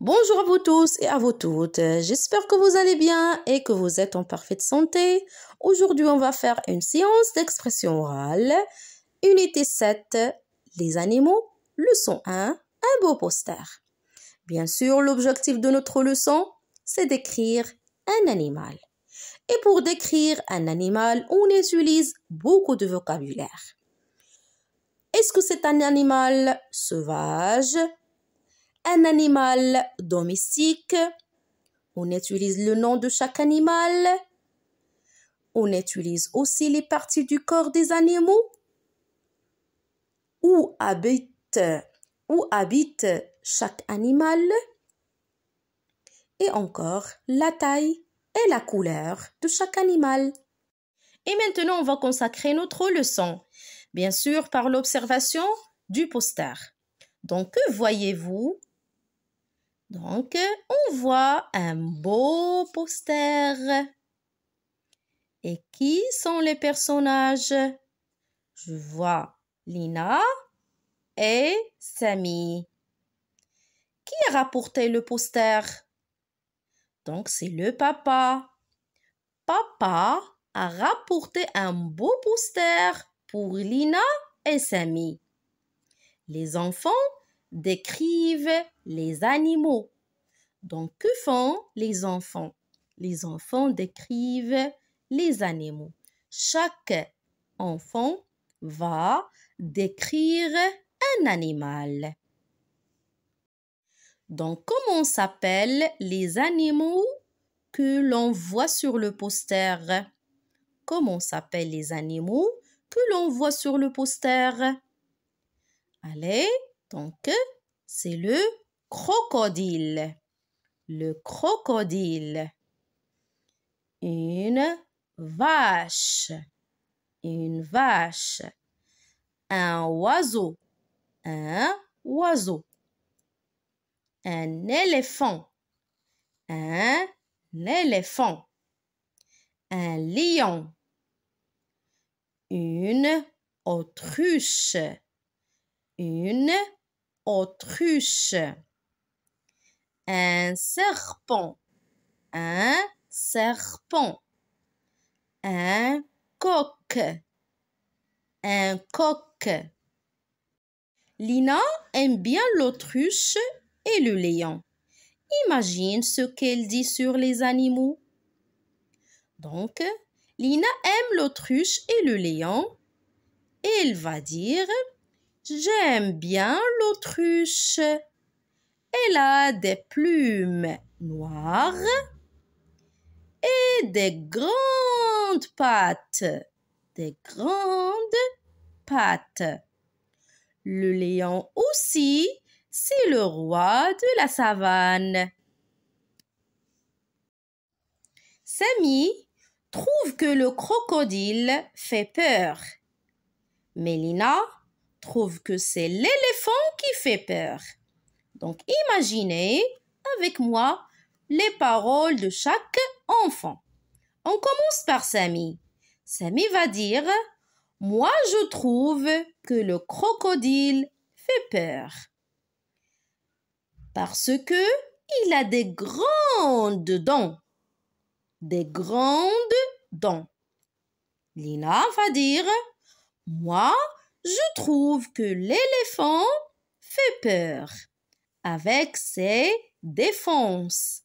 Bonjour à vous tous et à vous toutes. J'espère que vous allez bien et que vous êtes en parfaite santé. Aujourd'hui, on va faire une séance d'expression orale. Unité 7, les animaux, leçon 1, un beau poster. Bien sûr, l'objectif de notre leçon, c'est d'écrire un animal. Et pour décrire un animal, on utilise beaucoup de vocabulaire. Est-ce que c'est un animal sauvage, animal domestique. On utilise le nom de chaque animal. On utilise aussi les parties du corps des animaux. Où habite, où habite chaque animal. Et encore la taille et la couleur de chaque animal. Et maintenant, on va consacrer notre leçon, bien sûr, par l'observation du poster. Donc, que voyez-vous donc, on voit un beau poster. Et qui sont les personnages? Je vois Lina et Samy. Qui a rapporté le poster? Donc, c'est le papa. Papa a rapporté un beau poster pour Lina et Samy. Les enfants décrivent les animaux. Donc, que font les enfants Les enfants décrivent les animaux. Chaque enfant va décrire un animal. Donc, comment s'appellent les animaux que l'on voit sur le poster Comment s'appellent les animaux que l'on voit sur le poster Allez, donc c'est le crocodile, le crocodile. Une vache, une vache. Un oiseau, un oiseau. Un éléphant, un éléphant. Un lion. Une autruche, une autruche un serpent, un serpent, un coq, un coq. Lina aime bien l'autruche et le lion. Imagine ce qu'elle dit sur les animaux. Donc, Lina aime l'autruche et le lion. elle va dire J'aime bien l'autruche. Elle a des plumes noires et des grandes pattes. Des grandes pattes. Le lion aussi, c'est le roi de la savane. Samy trouve que le crocodile fait peur. Mélina trouve que c'est l'éléphant qui fait peur. Donc imaginez avec moi les paroles de chaque enfant. On commence par Sami. Samy va dire Moi je trouve que le crocodile fait peur. Parce que il a des grandes dents. Des grandes dents. Lina va dire Moi je trouve que l'éléphant fait peur avec ses défenses.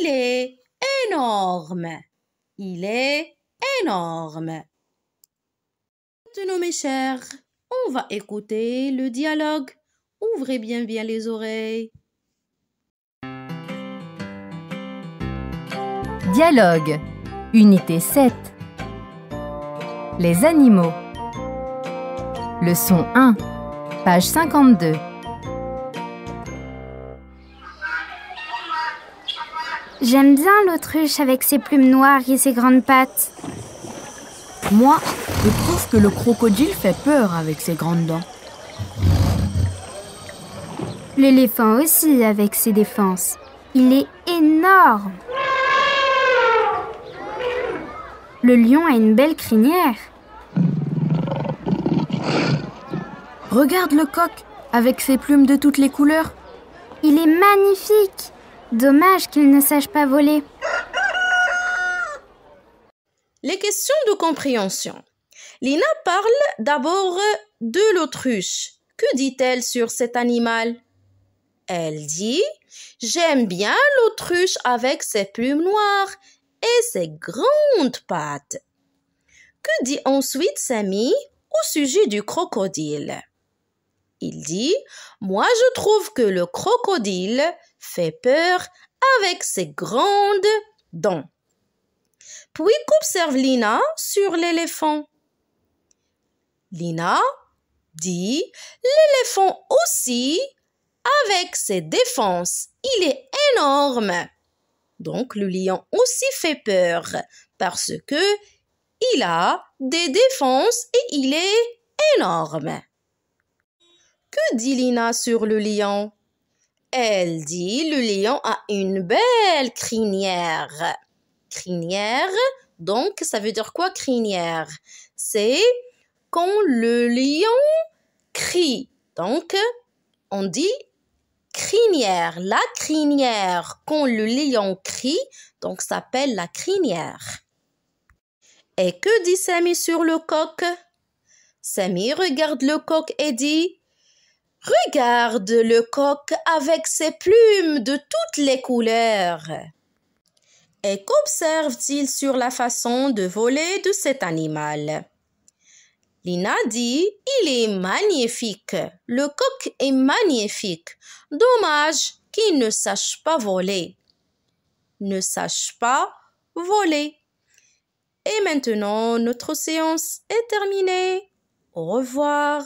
Il est énorme. Il est énorme. Maintenant, mes chers, on va écouter le dialogue. Ouvrez bien bien les oreilles. Dialogue. Unité 7. Les animaux. Leçon 1. Page 52. J'aime bien l'autruche avec ses plumes noires et ses grandes pattes. Moi, je trouve que le crocodile fait peur avec ses grandes dents. L'éléphant aussi avec ses défenses. Il est énorme. Le lion a une belle crinière. Regarde le coq avec ses plumes de toutes les couleurs. Il est magnifique. Dommage qu'il ne sache pas voler. Les questions de compréhension. Lina parle d'abord de l'autruche. Que dit-elle sur cet animal Elle dit J'aime bien l'autruche avec ses plumes noires et ses grandes pattes. Que dit ensuite Samy au sujet du crocodile il dit Moi, je trouve que le crocodile fait peur avec ses grandes dents. Puis qu'observe Lina sur l'éléphant Lina dit L'éléphant aussi, avec ses défenses, il est énorme. Donc le lion aussi fait peur parce que il a des défenses et il est énorme dit Lina sur le lion. Elle dit le lion a une belle crinière. Crinière, donc ça veut dire quoi crinière C'est quand le lion crie. Donc on dit crinière, la crinière. Quand le lion crie, donc s'appelle la crinière. Et que dit Samy sur le coq Sammy regarde le coq et dit Regarde le coq avec ses plumes de toutes les couleurs. Et qu'observe-t-il sur la façon de voler de cet animal? Lina dit, il est magnifique. Le coq est magnifique. Dommage qu'il ne sache pas voler. Ne sache pas voler. Et maintenant, notre séance est terminée. Au revoir.